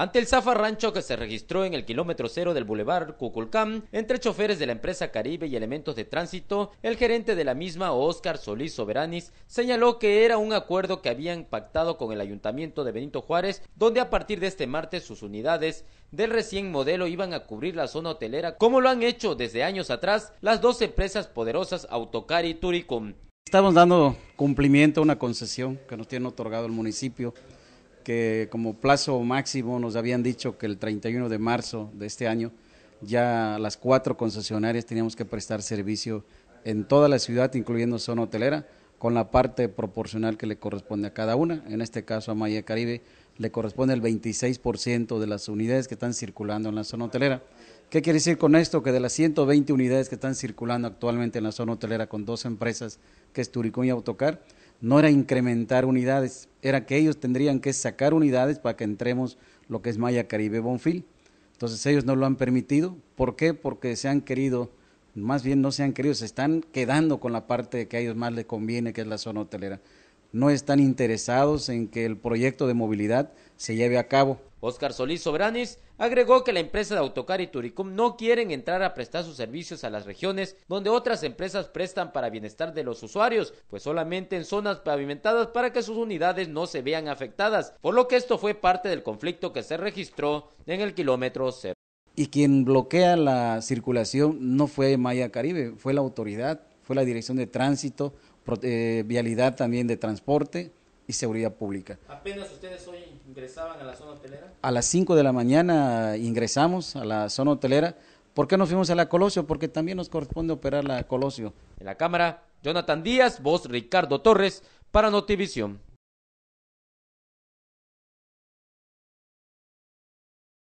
Ante el zafarrancho que se registró en el kilómetro cero del Boulevard Cuculcán, entre choferes de la empresa Caribe y elementos de tránsito, el gerente de la misma, Oscar Solís Soberanis, señaló que era un acuerdo que habían pactado con el ayuntamiento de Benito Juárez, donde a partir de este martes sus unidades del recién modelo iban a cubrir la zona hotelera, como lo han hecho desde años atrás las dos empresas poderosas Autocar y Turicum. Estamos dando cumplimiento a una concesión que nos tiene otorgado el municipio como plazo máximo nos habían dicho que el 31 de marzo de este año ya las cuatro concesionarias teníamos que prestar servicio en toda la ciudad, incluyendo zona hotelera, con la parte proporcional que le corresponde a cada una. En este caso a Maya Caribe le corresponde el 26% de las unidades que están circulando en la zona hotelera. ¿Qué quiere decir con esto? Que de las 120 unidades que están circulando actualmente en la zona hotelera con dos empresas, que es Turicón y Autocar, no era incrementar unidades, era que ellos tendrían que sacar unidades para que entremos lo que es Maya Caribe Bonfil. Entonces ellos no lo han permitido. ¿Por qué? Porque se han querido, más bien no se han querido, se están quedando con la parte que a ellos más les conviene, que es la zona hotelera. No están interesados en que el proyecto de movilidad se lleve a cabo. Óscar Solís Sobranis agregó que la empresa de Autocar y Turicum no quieren entrar a prestar sus servicios a las regiones donde otras empresas prestan para bienestar de los usuarios, pues solamente en zonas pavimentadas para que sus unidades no se vean afectadas, por lo que esto fue parte del conflicto que se registró en el kilómetro cero. Y quien bloquea la circulación no fue Maya Caribe, fue la autoridad, fue la Dirección de Tránsito, eh, Vialidad también de Transporte, y seguridad pública. ¿Apenas ustedes hoy ingresaban a la zona hotelera? A las 5 de la mañana ingresamos a la zona hotelera. ¿Por qué nos fuimos a la Colosio? Porque también nos corresponde operar la Colosio. En la cámara, Jonathan Díaz, voz Ricardo Torres, para Notivisión.